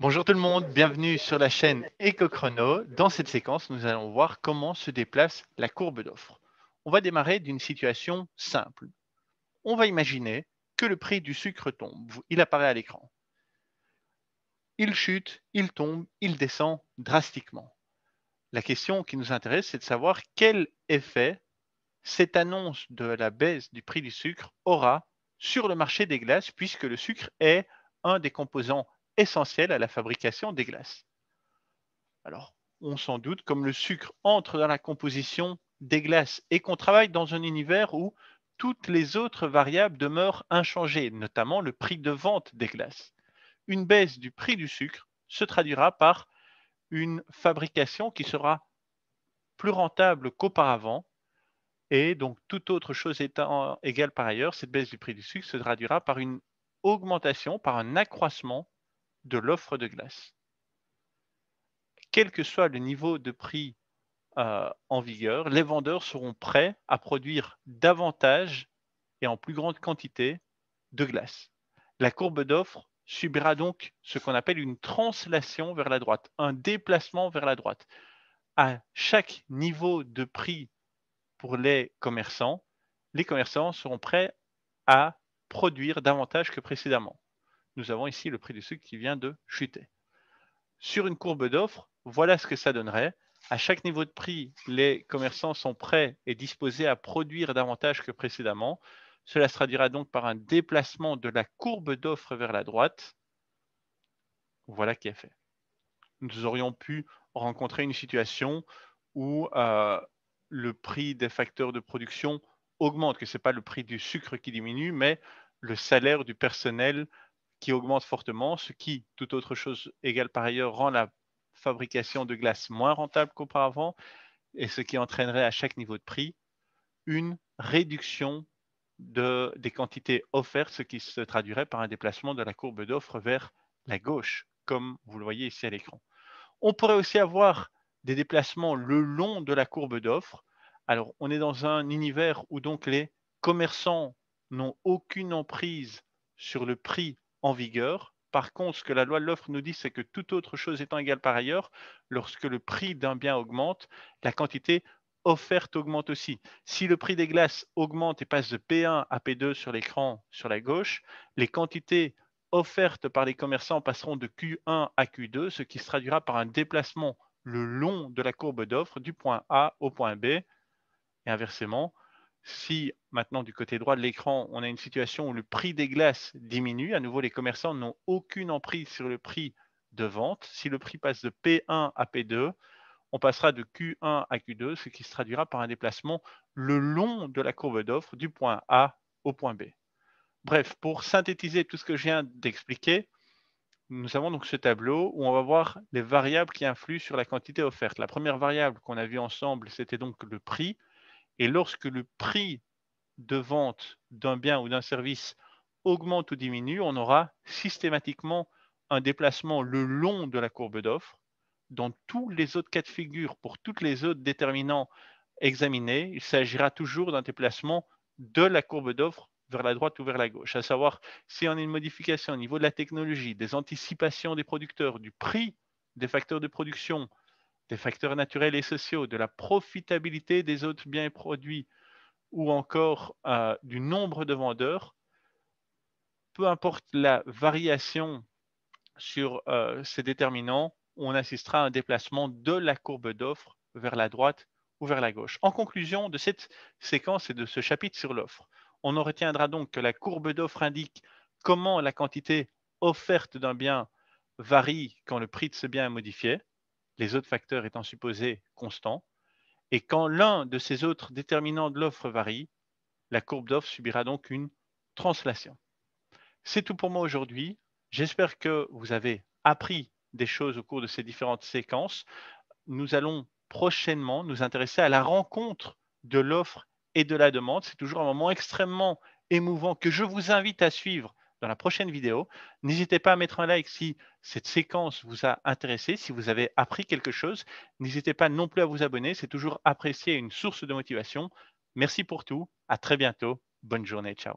Bonjour tout le monde, bienvenue sur la chaîne EcoChrono. Dans cette séquence, nous allons voir comment se déplace la courbe d'offre. On va démarrer d'une situation simple. On va imaginer que le prix du sucre tombe, il apparaît à l'écran. Il chute, il tombe, il descend drastiquement. La question qui nous intéresse, c'est de savoir quel effet cette annonce de la baisse du prix du sucre aura sur le marché des glaces, puisque le sucre est un des composants essentiel à la fabrication des glaces. Alors, on s'en doute, comme le sucre entre dans la composition des glaces et qu'on travaille dans un univers où toutes les autres variables demeurent inchangées, notamment le prix de vente des glaces. Une baisse du prix du sucre se traduira par une fabrication qui sera plus rentable qu'auparavant. Et donc, toute autre chose étant égale par ailleurs, cette baisse du prix du sucre se traduira par une augmentation, par un accroissement de l'offre de glace. Quel que soit le niveau de prix euh, en vigueur, les vendeurs seront prêts à produire davantage et en plus grande quantité de glace. La courbe d'offre subira donc ce qu'on appelle une translation vers la droite, un déplacement vers la droite. À chaque niveau de prix pour les commerçants, les commerçants seront prêts à produire davantage que précédemment nous avons ici le prix du sucre qui vient de chuter. Sur une courbe d'offres, voilà ce que ça donnerait. À chaque niveau de prix, les commerçants sont prêts et disposés à produire davantage que précédemment. Cela se traduira donc par un déplacement de la courbe d'offres vers la droite. Voilà qui est fait. Nous aurions pu rencontrer une situation où euh, le prix des facteurs de production augmente, que ce n'est pas le prix du sucre qui diminue, mais le salaire du personnel qui augmente fortement, ce qui, toute autre chose égale par ailleurs, rend la fabrication de glace moins rentable qu'auparavant, et ce qui entraînerait à chaque niveau de prix une réduction des quantités offertes, ce qui se traduirait par un déplacement de la courbe d'offre vers la gauche, comme vous le voyez ici à l'écran. On pourrait aussi avoir des déplacements le long de la courbe d'offre. Alors, on est dans un univers où donc les commerçants n'ont aucune emprise sur le prix en vigueur. Par contre, ce que la loi de l'offre nous dit, c'est que toute autre chose étant égale par ailleurs, lorsque le prix d'un bien augmente, la quantité offerte augmente aussi. Si le prix des glaces augmente et passe de P1 à P2 sur l'écran sur la gauche, les quantités offertes par les commerçants passeront de Q1 à Q2, ce qui se traduira par un déplacement le long de la courbe d'offre du point A au point B. Et inversement, si maintenant du côté droit de l'écran, on a une situation où le prix des glaces diminue, à nouveau les commerçants n'ont aucune emprise sur le prix de vente. Si le prix passe de P1 à P2, on passera de Q1 à Q2, ce qui se traduira par un déplacement le long de la courbe d'offre du point A au point B. Bref, pour synthétiser tout ce que je viens d'expliquer, nous avons donc ce tableau où on va voir les variables qui influent sur la quantité offerte. La première variable qu'on a vue ensemble, c'était donc le prix. Et lorsque le prix de vente d'un bien ou d'un service augmente ou diminue, on aura systématiquement un déplacement le long de la courbe d'offre. Dans tous les autres cas de figure, pour toutes les autres déterminants examinés, il s'agira toujours d'un déplacement de la courbe d'offre vers la droite ou vers la gauche, à savoir si on a une modification au niveau de la technologie, des anticipations des producteurs, du prix des facteurs de production, des facteurs naturels et sociaux, de la profitabilité des autres biens et produits, ou encore euh, du nombre de vendeurs, peu importe la variation sur euh, ces déterminants, on assistera à un déplacement de la courbe d'offre vers la droite ou vers la gauche. En conclusion de cette séquence et de ce chapitre sur l'offre, on en retiendra donc que la courbe d'offre indique comment la quantité offerte d'un bien varie quand le prix de ce bien est modifié les autres facteurs étant supposés constants. Et quand l'un de ces autres déterminants de l'offre varie, la courbe d'offre subira donc une translation. C'est tout pour moi aujourd'hui. J'espère que vous avez appris des choses au cours de ces différentes séquences. Nous allons prochainement nous intéresser à la rencontre de l'offre et de la demande. C'est toujours un moment extrêmement émouvant que je vous invite à suivre dans la prochaine vidéo. N'hésitez pas à mettre un like si cette séquence vous a intéressé, si vous avez appris quelque chose. N'hésitez pas non plus à vous abonner, c'est toujours apprécié, une source de motivation. Merci pour tout, à très bientôt, bonne journée, ciao.